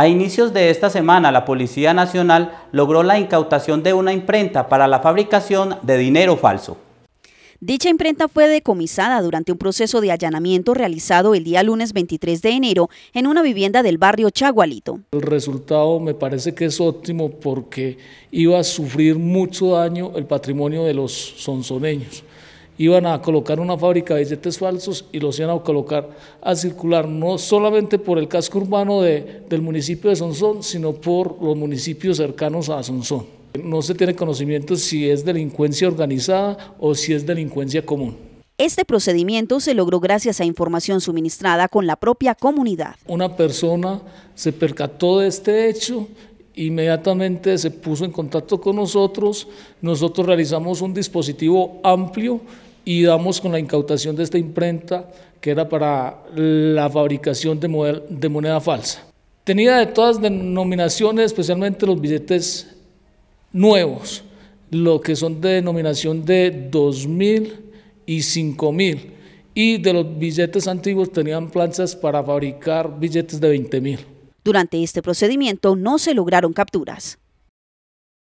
A inicios de esta semana, la Policía Nacional logró la incautación de una imprenta para la fabricación de dinero falso. Dicha imprenta fue decomisada durante un proceso de allanamiento realizado el día lunes 23 de enero en una vivienda del barrio Chagualito. El resultado me parece que es óptimo porque iba a sufrir mucho daño el patrimonio de los sonsoneños iban a colocar una fábrica de billetes falsos y los iban a colocar a circular no solamente por el casco urbano de, del municipio de Sonsón, sino por los municipios cercanos a Sonsón. No se tiene conocimiento si es delincuencia organizada o si es delincuencia común. Este procedimiento se logró gracias a información suministrada con la propia comunidad. Una persona se percató de este hecho, inmediatamente se puso en contacto con nosotros, nosotros realizamos un dispositivo amplio y damos con la incautación de esta imprenta que era para la fabricación de, de moneda falsa. Tenía de todas denominaciones, especialmente los billetes nuevos, lo que son de denominación de 2.000 y 5.000. Y de los billetes antiguos tenían planchas para fabricar billetes de 20.000. Durante este procedimiento no se lograron capturas.